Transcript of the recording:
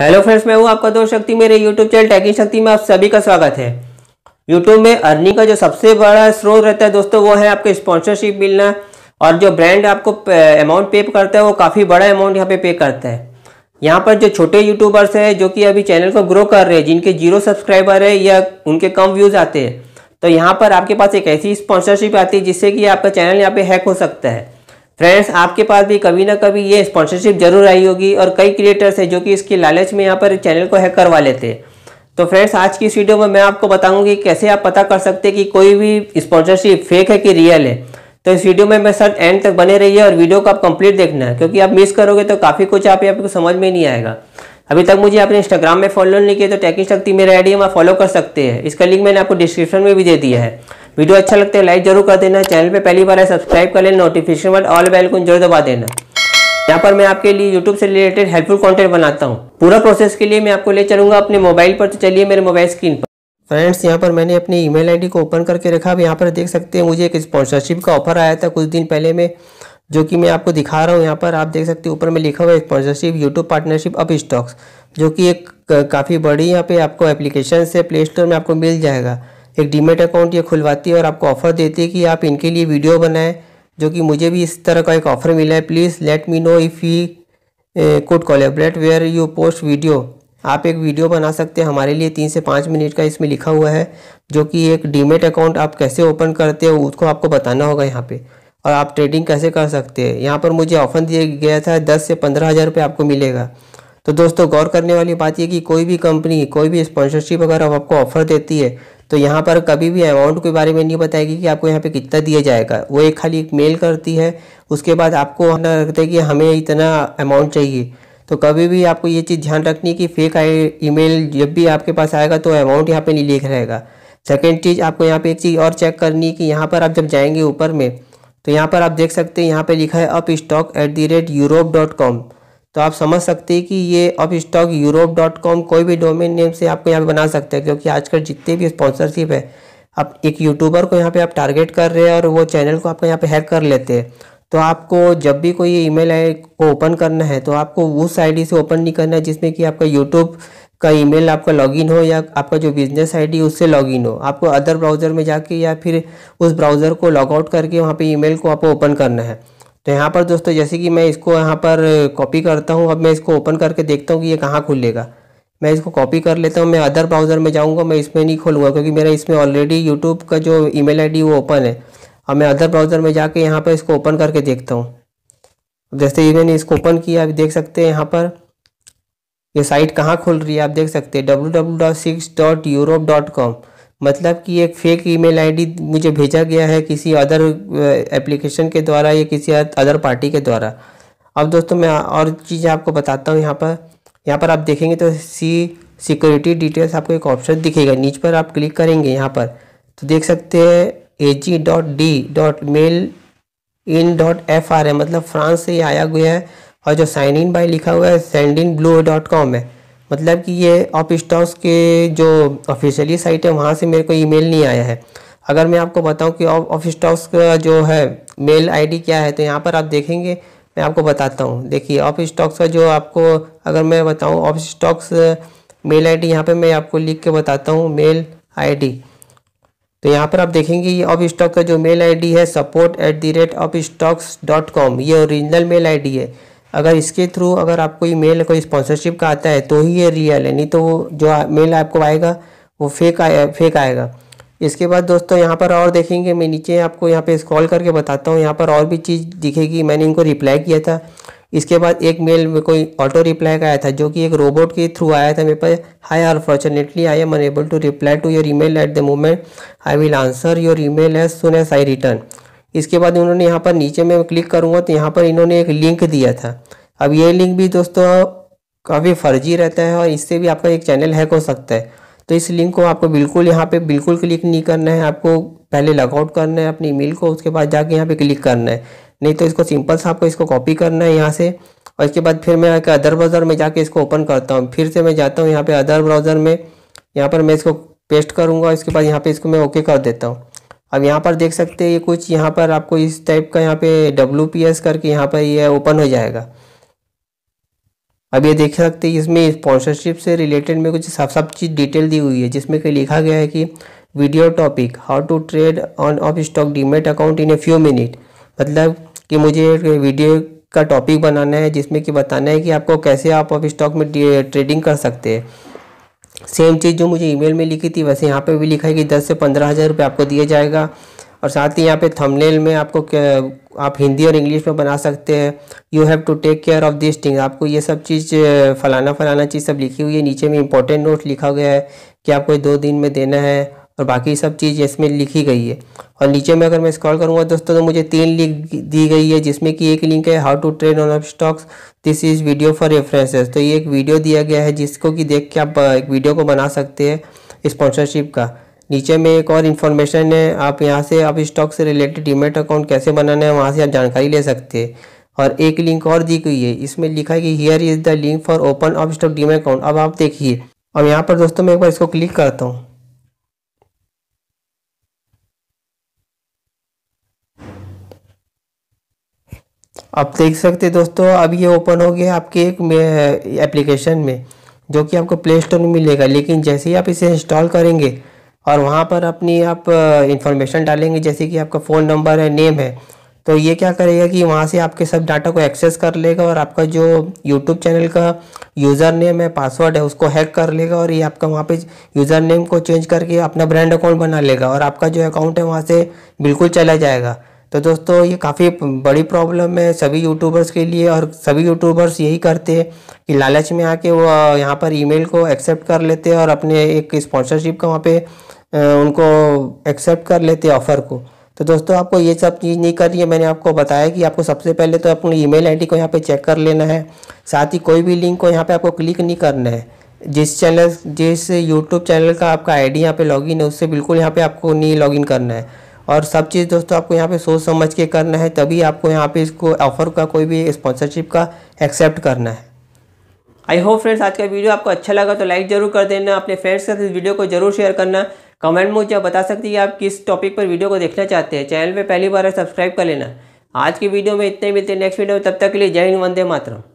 hello friends मैं हूं आपका दोस्त शक्ति मेरे यूट्यूब चैनल टैकिंग शक्ति में आप सभी का स्वागत है यूट्यूब में अर्निंग का जो सबसे बड़ा स्रोत रहता है दोस्तों वो है आपके स्पॉन्सरशिप मिलना और जो ब्रांड आपको अमाउंट पे करता है वो काफ़ी बड़ा अमाउंट यहाँ पे पे करता है यहाँ पर जो छोटे यूट्यूबर्स हैं जो कि अभी चैनल को ग्रो कर रहे हैं जिनके जीरो सब्सक्राइबर है या उनके कम व्यूज़ आते हैं तो यहाँ पर आपके पास एक ऐसी स्पॉन्सरशिप आती है जिससे कि आपका चैनल यहाँ पे हैक हो सकता है फ्रेंड्स आपके पास भी कभी ना कभी ये स्पॉन्सरशिप जरूर आई होगी और कई क्रिएटर्स हैं जो कि इसके लालच में यहाँ पर चैनल को हैक करवा लेते हैं तो फ्रेंड्स आज की इस वीडियो में मैं आपको बताऊंगी कैसे आप पता कर सकते हैं कि कोई भी स्पॉन्सरशिप फेक है कि रियल है तो इस वीडियो में मैं सर एंड तक बने रहिए और वीडियो को आप कंप्लीट देखना है क्योंकि आप मिस करोगे तो काफ़ी कुछ आप आपको समझ में नहीं आएगा अभी तक मुझे आपने इंस्टाग्राम में फॉलो नहीं किया तो टैकिंग शक्ति मेरा आईडी वहाँ फॉलो कर सकते हैं इसका लिंक मैंने आपको डिस्क्रिप्शन में भी दे दिया है वीडियो अच्छा लगता है लाइक जरूर कर देना चैनल पे पहली बार है सब्सक्राइब कर लेना नोटिफिकेशन बट ऑल बेल को जरूर दबा देना यहाँ पर मैं आपके लिए यूट्यूब से रिलेटेड हेल्पफुल कंटेंट बनाता हूँ पूरा प्रोसेस के लिए मैं आपको ले चलूंगा अपने मोबाइल पर तो चलिए मेरे मोबाइल स्क्रीन पर फ्रेंड्स यहाँ पर मैंने अपनी ईमेल आईडी को ओपन करके रखा अब यहाँ पर देख सकते हैं मुझे एक स्पॉन्सरशिप का ऑफर आया था कुछ दिन पहले में जो कि मैं आपको दिखा रहा हूँ यहाँ पर आप देख सकते हैं ऊपर में लिखा हुआ है sponsorship YouTube partnership Upstox जो कि एक काफ़ी बड़ी यहाँ पे आपको एप्लीकेशन से प्ले स्टोर में आपको मिल जाएगा एक डीमेट अकाउंट ये खुलवाती है और आपको ऑफ़र देती है कि आप इनके लिए वीडियो बनाएं जो कि मुझे भी इस तरह का एक ऑफ़र मिला है please let me know if you could collaborate where you post video आप एक वीडियो बना सकते हैं हमारे लिए तीन से पाँच मिनट का इसमें लिखा हुआ है जो कि एक डीमेट अकाउंट आप कैसे ओपन करते हो उसको आपको बताना होगा यहाँ पर और आप ट्रेडिंग कैसे कर सकते हैं यहाँ पर मुझे ऑफर दिया गया था दस से पंद्रह हज़ार रुपये आपको मिलेगा तो दोस्तों गौर करने वाली बात यह कि कोई भी कंपनी कोई भी स्पॉन्सरशिप अगर आपको ऑफर देती है तो यहाँ पर कभी भी अमाउंट के बारे में नहीं बताएगी कि आपको यहाँ पे कितना दिया जाएगा वो एक खाली एक मेल करती है उसके बाद आपको रखते हैं कि हमें इतना अमाउंट चाहिए तो कभी भी आपको ये चीज़ ध्यान रखनी है कि फेक आई ईमेल जब भी आपके पास आएगा तो अमाउंट यहाँ पे नहीं लिख रहेगा सेकेंड चीज़ आपको यहाँ पे एक चीज़ और चेक करनी है कि यहाँ पर आप जब जाएंगे ऊपर में तो यहाँ पर आप देख सकते हैं यहाँ पर लिखा है Upstox at the rate Europe dot com तो आप समझ सकते हैं कि ये अब स्टॉक यूरोप डॉट कॉम कोई भी डोमेन नेम से आपको यहाँ पे बना सकते हैं क्योंकि आजकल जितने भी स्पॉन्सरशिप है आप एक यूट्यूबर को यहाँ पे आप टारगेट कर रहे हैं और वो चैनल को आपको यहाँ पे हैक कर लेते हैं तो आपको जब भी कोई मेल आई को ओपन करना है तो आपको उस डी से ओपन नहीं करना है जिसमें कि आपका यूट्यूब का मेल आपका लॉगिन हो या आपका जो बिजनेस डी उससे लॉगिन हो आपको अदर ब्राउज़र में जाके या फिर उस ब्राउज़र को लॉगआउट करके वहाँ ई मेल को आपको ओपन करना है तो यहाँ पर दोस्तों जैसे कि मैं इसको यहाँ पर कॉपी करता हूँ अब मैं इसको ओपन करके देखता हूँ कि ये कहाँ खुलेगा मैं इसको कॉपी कर लेता हूँ मैं अदर ब्राउज़र में जाऊँगा मैं इसमें नहीं खोलूँगा क्योंकि मेरा इसमें ऑलरेडी यूट्यूब का जो ई मेल वो ओपन है अब मैं अदर ब्राउज़र में जाके यहाँ पर इसको ओपन करके देखता हूँ जैसे ये मैंने इसको ओपन किया आप देख सकते हैं यहाँ पर ये साइट कहाँ खुल रही है आप देख सकते हैं W W dot six dot Europe dot com मतलब कि एक फेक ईमेल आईडी मुझे भेजा गया है किसी अदर एप्लीकेशन uh, के द्वारा या किसी अदर पार्टी के द्वारा अब दोस्तों मैं और चीज़ें आपको बताता हूँ यहाँ पर यहाँ पर आप देखेंगे तो सी सिक्योरिटी डिटेल्स आपको एक ऑप्शन दिखेगा नीचे पर आप क्लिक करेंगे यहाँ पर तो देख सकते हैं A G dot D dot mail in dot F R है मतलब फ्रांस से आया हुआ है और जो साइन इन बाय लिखा हुआ है send in blue dot com है मतलब कि ये ऑफ स्टॉक्स के जो ऑफिशियली साइट है वहाँ से मेरे को ईमेल नहीं आया है अगर मैं आपको बताऊं कि ऑफ स्टॉक्स का जो है मेल आईडी क्या है तो यहाँ पर आप देखेंगे मैं आपको बताता हूँ देखिए ऑफ स्टॉक्स का जो आपको अगर मैं बताऊँ Upstox mail ID D यहाँ पर मैं आपको लिख के बताता हूँ मेल आईडी तो यहाँ पर आप देखेंगे ये ऑफ स्टॉक का जो मेल आईडी है support at the rate Upstox dot com ये ओरिजिनल मेल आईडी है अगर इसके थ्रू अगर आपको कोई मेल कोई स्पॉन्सरशिप का आता है तो ही ये रियल है नहीं तो वो जो मेल आपको आएगा वो फेक आए, फेक आएगा इसके बाद दोस्तों यहाँ पर और देखेंगे मैं नीचे आपको यहाँ पे स्क्रॉल करके बताता हूँ यहाँ पर और भी चीज़ दिखेगी मैंने इनको रिप्लाई किया था इसके बाद एक मेल में कोई ऑटो रिप्लाई का आया था जो कि एक रोबोट के थ्रू आया था मेरे पास hi unfortunately I am unable to reply to your email at the moment I will answer your email as soon as I return इसके बाद इन्होंने यहाँ पर नीचे में क्लिक करूँगा तो यहाँ पर इन्होंने एक लिंक दिया था अब ये लिंक भी दोस्तों काफ़ी फर्जी रहता है और इससे भी आपका एक चैनल हैक हो सकता है तो इस लिंक को आपको बिल्कुल यहाँ पे बिल्कुल क्लिक नहीं करना है आपको पहले लॉगआउट करना है अपनी ईमेल को उसके बाद जाके यहाँ पे क्लिक करना है नहीं तो इसको सिंपल सा आपको इसको कॉपी करना है यहाँ से और इसके बाद फिर मैं अदर ब्राउज़र में जाके इसको ओपन करता हूँ फिर से मैं जाता हूँ यहाँ पर अदर ब्राउज़र में यहाँ पर मैं इसको पेस्ट करूँगा इसके बाद यहाँ पर इसको मैं ओके कर देता हूँ अब यहाँ पर देख सकते हैं ये कुछ यहाँ पर आपको इस टाइप का यहाँ पे डब्ल्यू करके यहाँ पर ये ओपन हो जाएगा अब ये देख सकते हैं इसमें स्पॉन्सरशिप से रिलेटेड में कुछ सब सब चीज़ डिटेल दी हुई है जिसमें कि लिखा गया है कि video topic how to trade on Upstox demat account in a few minute मतलब कि मुझे वीडियो का टॉपिक बनाना है जिसमें कि बताना है कि आपको कैसे आप ऑफ स्टॉक में ट्रेडिंग कर सकते हैं सेम चीज़ जो मुझे ईमेल में लिखी थी वैसे यहाँ पे भी लिखा है कि दस से पंद्रह हज़ार रुपये आपको दिया जाएगा और साथ ही यहाँ पे थंबनेल में आपको आप हिंदी और इंग्लिश में बना सकते हैं you have to take care of this thing आपको ये सब चीज़ फलाना फलाना चीज़ सब लिखी हुई है नीचे में इंपॉर्टेंट नोट लिखा गया है कि आपको दो दिन में देना है और बाकी सब चीज़ इसमें लिखी गई है और नीचे में अगर मैं स्क्रॉल करूँगा दोस्तों तो मुझे तीन लिंक दी गई है जिसमें कि एक लिंक है how to trade on Upstox this is video for references तो ये एक वीडियो दिया गया है जिसको कि देख के आप एक वीडियो को बना सकते हैं स्पॉन्सरशिप का नीचे में एक और इन्फॉर्मेशन है आप यहाँ से आप स्टॉक से रिलेटेड डीमेट अकाउंट कैसे बनाना है वहाँ से आप जानकारी ले सकते हैं और एक लिंक और दी गई है इसमें लिखा है कि here is the link for open Upstox demat account अब आप देखिए अब यहाँ पर दोस्तों मैं एक बार इसको क्लिक करता हूँ आप देख सकते दोस्तों अब ये ओपन हो गया आपके एक एप्लीकेशन में जो कि आपको प्ले स्टोर में मिलेगा लेकिन जैसे ही आप इसे इंस्टॉल करेंगे और वहाँ पर अपनी आप इंफॉर्मेशन डालेंगे जैसे कि आपका फ़ोन नंबर है नेम है तो ये क्या करेगा कि वहाँ से आपके सब डाटा को एक्सेस कर लेगा और आपका जो यूट्यूब चैनल का यूज़र नेम है पासवर्ड है उसको हैक कर लेगा और ये आपका वहाँ पे यूज़र नेम को चेंज करके अपना ब्रांड अकाउंट बना लेगा और आपका जो अकाउंट है वहाँ से बिल्कुल चला जाएगा तो दोस्तों ये काफ़ी बड़ी प्रॉब्लम है सभी यूट्यूबर्स के लिए और सभी यूट्यूबर्स यही करते हैं कि लालच में आके वो यहाँ पर ईमेल को एक्सेप्ट कर लेते हैं और अपने एक स्पॉन्सरशिप का वहाँ पे उनको एक्सेप्ट कर लेते हैं ऑफ़र को तो दोस्तों आपको ये सब चीज़ नहीं करनी है मैंने आपको बताया कि आपको सबसे पहले तो अपनी ई मेल को यहाँ पर चेक कर लेना है साथ ही कोई भी लिंक को यहाँ पर आपको क्लिक नहीं करना है जिस चैनल जिस यूट्यूब चैनल का आपका आई डी यहाँ पर लॉगिन है उससे बिल्कुल यहाँ पर आपको नहीं लॉगिन करना है और सब चीज़ दोस्तों आपको यहाँ पे सोच समझ के करना है तभी आपको यहाँ पे इसको ऑफ़र का कोई भी स्पॉन्सरशिप का एक्सेप्ट करना है आई होप फ्रेंड्स आज का वीडियो आपको अच्छा लगा तो लाइक जरूर कर देना अपने फ्रेंड्स के साथ इस वीडियो को जरूर शेयर करना कमेंट में मुझे बता सकती है आप किस टॉपिक पर वीडियो को देखना चाहते हैं चैनल पर पहली बार सब्सक्राइब कर लेना आज की वीडियो में इतने मिलते नेक्स्ट वीडियो में तब तक के लिए जय हिंद वंदे मातरम